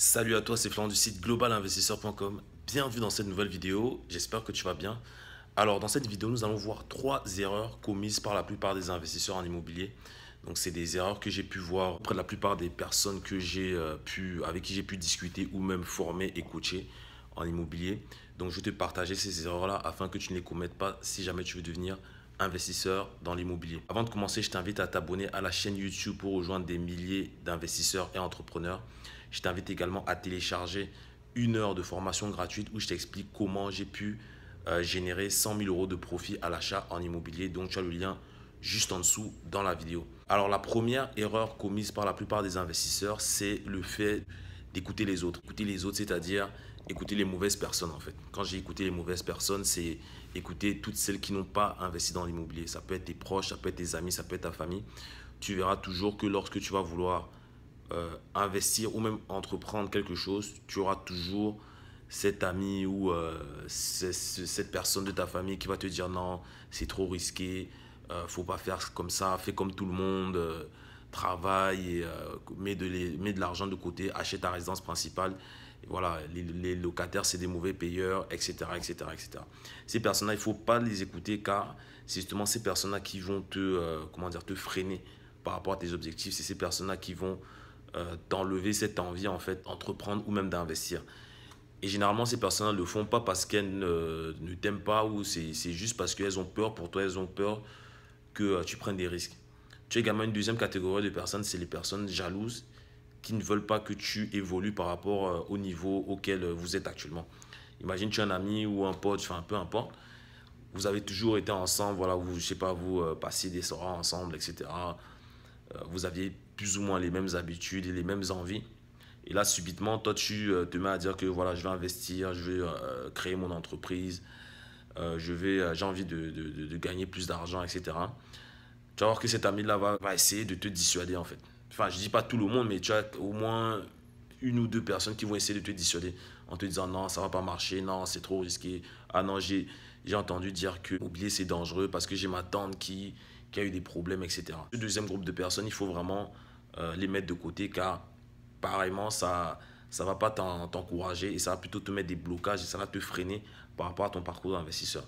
Salut à toi, c'est Florent du site globalinvestisseur.com. Bienvenue dans cette nouvelle vidéo. J'espère que tu vas bien. Alors, dans cette vidéo, nous allons voir trois erreurs commises par la plupart des investisseurs en immobilier. Donc, c'est des erreurs que j'ai pu voir auprès de la plupart des personnes que j'ai euh, pu, avec qui j'ai pu discuter ou même former et coacher en immobilier. Donc, je vais te partager ces erreurs-là afin que tu ne les commettes pas si jamais tu veux devenir investisseur dans l'immobilier. Avant de commencer, je t'invite à t'abonner à la chaîne YouTube pour rejoindre des milliers d'investisseurs et entrepreneurs. Je t'invite également à télécharger une heure de formation gratuite où je t'explique comment j'ai pu euh, générer 100 000 euros de profit à l'achat en immobilier. Donc tu as le lien juste en dessous dans la vidéo. Alors la première erreur commise par la plupart des investisseurs, c'est le fait d'écouter les autres. Écouter les autres, c'est-à-dire écouter les mauvaises personnes en fait. Quand j'ai écouté les mauvaises personnes, c'est écouter toutes celles qui n'ont pas investi dans l'immobilier. Ça peut être tes proches, ça peut être tes amis, ça peut être ta famille. Tu verras toujours que lorsque tu vas vouloir euh, investir ou même entreprendre quelque chose, tu auras toujours cet ami ou euh, cette personne de ta famille qui va te dire non, c'est trop risqué, euh, faut pas faire comme ça, fais comme tout le monde, travaille, et, mets de l'argent de côté, achète ta résidence principale. voilà, les, locataires, c'est des mauvais payeurs, etc., etc., etc. Ces personnes-là, il faut pas les écouter car c'est justement ces personnes-là qui vont te, comment dire, te freiner par rapport à tes objectifs. C'est ces personnes-là qui vont euh, d'enlever cette envie en fait d'entreprendre ou même d'investir. Et généralement, ces personnes ne le font pas parce qu'elles ne, t'aiment pas ou c'est juste parce qu'elles ont peur pour toi, elles ont peur que euh, tu prennes des risques. Tu as également une deuxième catégorie de personnes, c'est les personnes jalouses qui ne veulent pas que tu évolues par rapport euh, au niveau auquel vous êtes actuellement. Imagine tu as un ami ou un pote, enfin peu importe, vous avez toujours été ensemble, voilà, vous, je sais pas, vous passez des soirées ensemble, etc. Euh, vous aviez plus ou moins les mêmes habitudes et les mêmes envies. Et là, subitement, toi, tu euh, te mets à dire que voilà, je vais investir, je vais euh, créer mon entreprise, j'ai envie de, gagner plus d'argent, etc. Tu vas voir que cet ami-là va, essayer de te dissuader, en fait. Enfin, je dis pas tout le monde, mais tu as au moins une ou deux personnes qui vont essayer de te dissuader en te disant non, ça va pas marcher, non, c'est trop risqué. Ah non, j'ai entendu dire que oublier c'est dangereux parce que j'ai ma tante qui qui a eu des problèmes, etc. Ce deuxième groupe de personnes, il faut vraiment euh, les mettre de côté car pareillement, ça ça va pas t'encourager et ça va plutôt te mettre des blocages et ça va te freiner par rapport à ton parcours d'investisseur.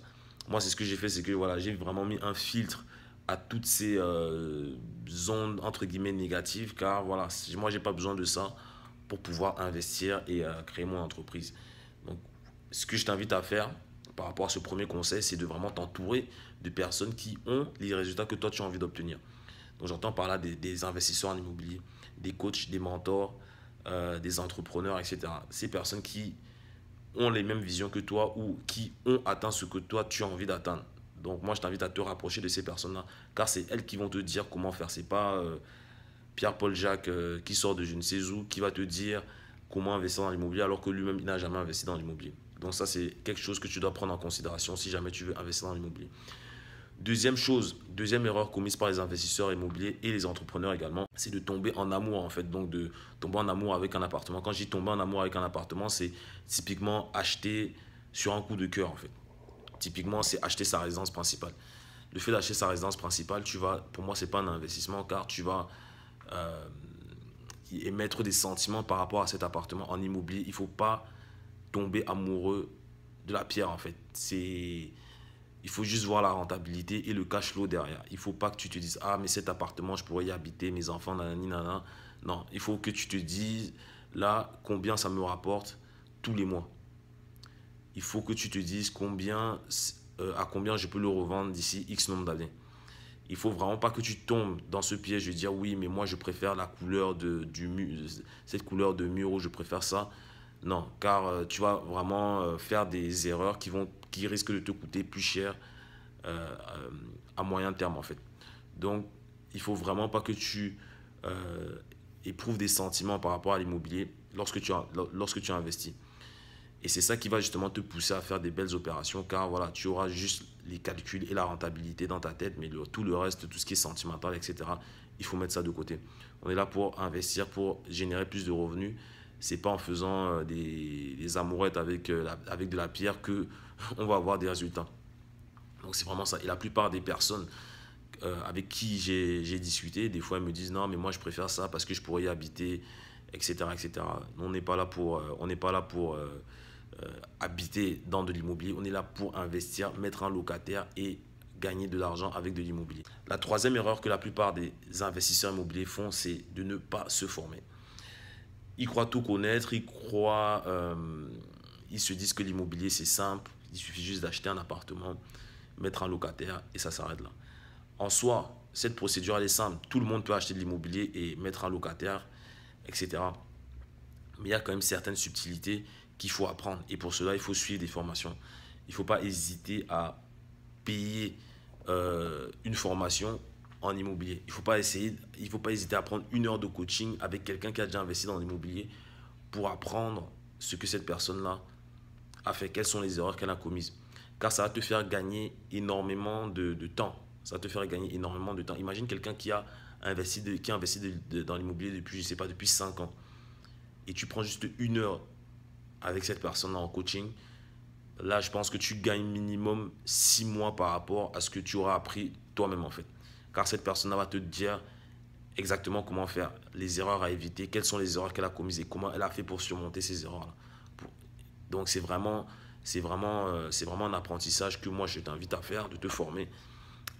Moi, c'est ce que j'ai fait, c'est que voilà, j'ai vraiment mis un filtre à toutes ces euh, zones entre guillemets négatives car voilà, moi j'ai pas besoin de ça pour pouvoir investir et euh, créer mon entreprise. Donc, ce que je t'invite à faire, par rapport à ce premier conseil, c'est de vraiment t'entourer de personnes qui ont les résultats que toi tu as envie d'obtenir. Donc j'entends par là des, investisseurs en immobilier, des coachs, des mentors, euh, des entrepreneurs, etc. Ces personnes qui ont les mêmes visions que toi ou qui ont atteint ce que toi tu as envie d'atteindre. Donc moi je t'invite à te rapprocher de ces personnes-là, car c'est elles qui vont te dire comment faire. C'est pas euh, Pierre-Paul Jacques euh, qui sort de je ne sais où, qui va te dire comment investir dans l'immobilier alors que lui-même il n'a jamais investi dans l'immobilier. Donc ça, c'est quelque chose que tu dois prendre en considération si jamais tu veux investir dans l'immobilier. Deuxième chose, deuxième erreur commise par les investisseurs immobiliers et les entrepreneurs également, c'est de tomber en amour en fait, donc de tomber en amour avec un appartement. Quand je dis tomber en amour avec un appartement, c'est typiquement acheter sur un coup de cœur en fait. Typiquement, c'est acheter sa résidence principale. Le fait d'acheter sa résidence principale, tu vas, pour moi, c'est pas un investissement car tu vas euh, émettre des sentiments par rapport à cet appartement en immobilier. Il faut pas tomber amoureux de la pierre en fait. C'est il faut juste voir la rentabilité et le cash flow derrière. Il faut pas que tu te dises ah mais cet appartement je pourrais y habiter, mes enfants nanani nanana. Non, il faut que tu te dises là combien ça me rapporte tous les mois. Il faut que tu te dises combien euh, à combien je peux le revendre d'ici X nombre d'années. Il faut vraiment pas que tu tombes dans ce piège de dire oui mais moi je préfère la couleur de du mur cette couleur de mur ou je préfère ça. Non, car euh, tu vas vraiment euh, faire des erreurs qui, risquent de te coûter plus cher euh, à moyen terme en fait. Donc, il ne faut vraiment pas que tu éprouves des sentiments par rapport à l'immobilier lorsque tu, lorsque tu investis. Et c'est ça qui va justement te pousser à faire des belles opérations car voilà, tu auras juste les calculs et la rentabilité dans ta tête, mais tout le reste, tout ce qui est sentimental, etc., il faut mettre ça de côté. On est là pour investir, pour générer plus de revenus c'est pas en faisant euh, des, amourettes euh, avec, de la pierre que on va avoir des résultats. Donc c'est vraiment ça. Et la plupart des personnes euh, avec qui j'ai discuté, des fois elles me disent non mais moi je préfère ça parce que je pourrais y habiter, etc. etc. On n'est là on n'est pas là pour habiter dans de l'immobilier, on est là pour investir, mettre un locataire et gagner de l'argent avec de l'immobilier. La troisième erreur que la plupart des investisseurs immobiliers font, c'est de ne pas se former. Ils croient tout connaître, ils croient, euh, ils se disent que l'immobilier c'est simple, il suffit juste d'acheter un appartement, mettre un locataire et ça s'arrête là. En soi, cette procédure elle est simple, tout le monde peut acheter de l'immobilier et mettre un locataire, etc. Mais il y a quand même certaines subtilités qu'il faut apprendre et pour cela il faut suivre des formations. Il ne faut pas hésiter à payer euh, une formation en immobilier. Il ne faut, pas essayer, il faut pas hésiter à prendre une heure de coaching avec quelqu'un qui a déjà investi dans l'immobilier pour apprendre ce que cette personne-là a fait, quelles sont les erreurs qu'elle a commises. Car ça va te faire gagner énormément de, de temps. Ça va te faire gagner énormément de temps. Imagine quelqu'un qui a investi, qui a investi dans l'immobilier depuis, je sais pas, depuis 5 ans. Et tu prends juste une heure avec cette personne-là en coaching. Là, je pense que tu gagnes minimum 6 mois par rapport à ce que tu auras appris toi-même en fait car cette personne là va te dire exactement comment faire, les erreurs à éviter, quelles sont les erreurs qu'elle a commises et comment elle a fait pour surmonter ces erreurs-là. Donc c'est vraiment, c'est vraiment, euh, c'est vraiment un apprentissage que moi je t'invite à faire, de te former,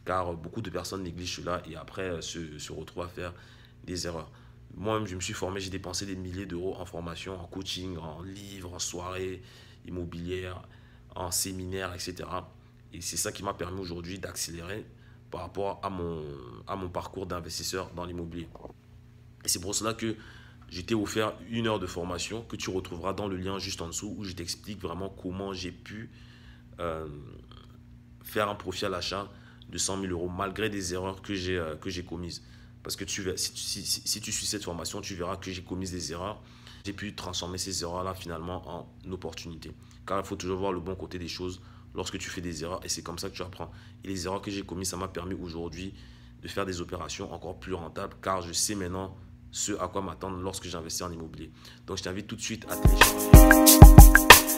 car euh, beaucoup de personnes négligent cela et après euh, se, se retrouvent à faire des erreurs. Moi-même, je me suis formé, j'ai dépensé des milliers d'euros en formation, en coaching, en livres, en soirées immobilières, en séminaires, etc. Et c'est ça qui m'a permis aujourd'hui d'accélérer par rapport à mon, à mon parcours d'investisseur dans l'immobilier. Et c'est pour cela que je t'ai offert une heure de formation que tu retrouveras dans le lien juste en dessous où je t'explique vraiment comment j'ai pu euh, faire un profit à l'achat de 100 000 euros malgré des erreurs que j'ai euh, que j'ai commises. Parce que tu, si, si, si tu suis cette formation, tu verras que j'ai commis des erreurs. J'ai pu transformer ces erreurs-là finalement en opportunités. Car il faut toujours voir le bon côté des choses lorsque tu fais des erreurs et c'est comme ça que tu apprends. Et les erreurs que j'ai commises, ça m'a permis aujourd'hui de faire des opérations encore plus rentables car je sais maintenant ce à quoi m'attendre lorsque j'investis en immobilier. Donc je t'invite tout de suite à télécharger.